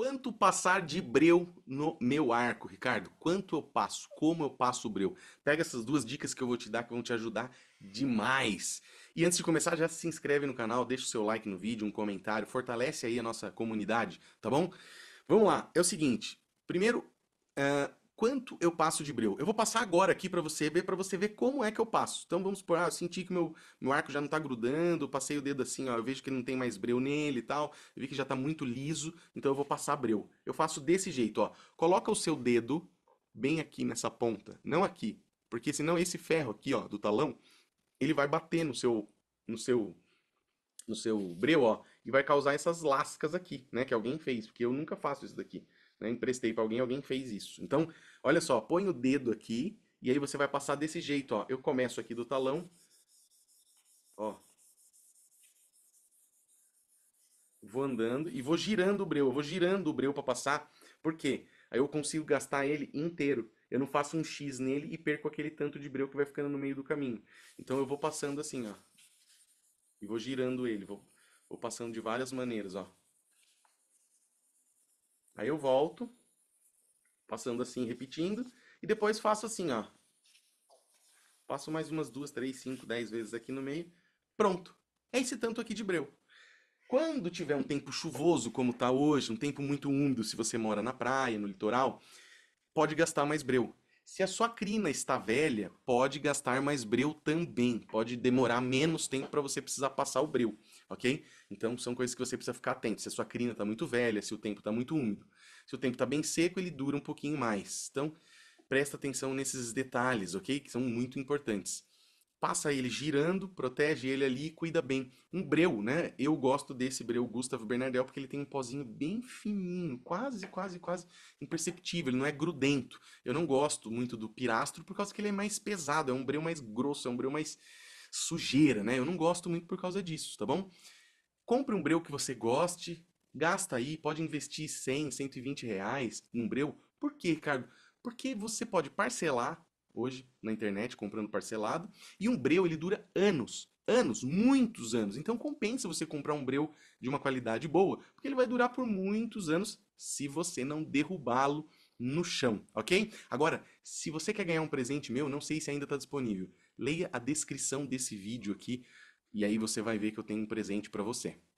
Quanto passar de breu no meu arco, Ricardo? Quanto eu passo? Como eu passo o breu? Pega essas duas dicas que eu vou te dar que vão te ajudar demais. E antes de começar, já se inscreve no canal, deixa o seu like no vídeo, um comentário, fortalece aí a nossa comunidade, tá bom? Vamos lá, é o seguinte. Primeiro, uh, quanto eu passo de breu. Eu vou passar agora aqui para você ver, para você ver como é que eu passo. Então vamos supor, ah, eu senti que meu, meu arco já não tá grudando, passei o dedo assim, ó, eu vejo que não tem mais breu nele e tal, eu vi que já tá muito liso, então eu vou passar breu. Eu faço desse jeito, ó. Coloca o seu dedo bem aqui nessa ponta, não aqui, porque senão esse ferro aqui, ó, do talão, ele vai bater no seu no seu no seu breu, ó e vai causar essas lascas aqui, né? Que alguém fez, porque eu nunca faço isso daqui. Né? Emprestei para alguém, alguém fez isso. Então, olha só, põe o dedo aqui e aí você vai passar desse jeito, ó. Eu começo aqui do talão, ó. Vou andando e vou girando o breu, eu vou girando o breu para passar, porque aí eu consigo gastar ele inteiro eu não faço um X nele e perco aquele tanto de breu que vai ficando no meio do caminho. Então eu vou passando assim, ó. E vou girando ele, vou Vou passando de várias maneiras, ó. Aí eu volto, passando assim, repetindo, e depois faço assim, ó. Passo mais umas duas, três, cinco, dez vezes aqui no meio. Pronto. É esse tanto aqui de breu. Quando tiver um tempo chuvoso, como está hoje, um tempo muito úmido, se você mora na praia, no litoral, pode gastar mais breu. Se a sua crina está velha, pode gastar mais breu também. Pode demorar menos tempo para você precisar passar o breu, ok? Então são coisas que você precisa ficar atento. Se a sua crina está muito velha, se o tempo está muito úmido. Se o tempo está bem seco, ele dura um pouquinho mais. Então presta atenção nesses detalhes, ok? Que são muito importantes passa ele girando, protege ele ali e cuida bem. Um breu, né? Eu gosto desse breu Gustavo Bernardel porque ele tem um pozinho bem fininho, quase, quase, quase imperceptível, ele não é grudento. Eu não gosto muito do pirastro por causa que ele é mais pesado, é um breu mais grosso, é um breu mais sujeira, né? Eu não gosto muito por causa disso, tá bom? Compre um breu que você goste, gasta aí, pode investir 100, 120 reais num breu. Por quê, Ricardo? Porque você pode parcelar hoje na internet comprando parcelado. E um breu ele dura anos, anos, muitos anos. Então compensa você comprar um breu de uma qualidade boa, porque ele vai durar por muitos anos se você não derrubá-lo no chão, ok? Agora, se você quer ganhar um presente meu, não sei se ainda está disponível, leia a descrição desse vídeo aqui e aí você vai ver que eu tenho um presente para você.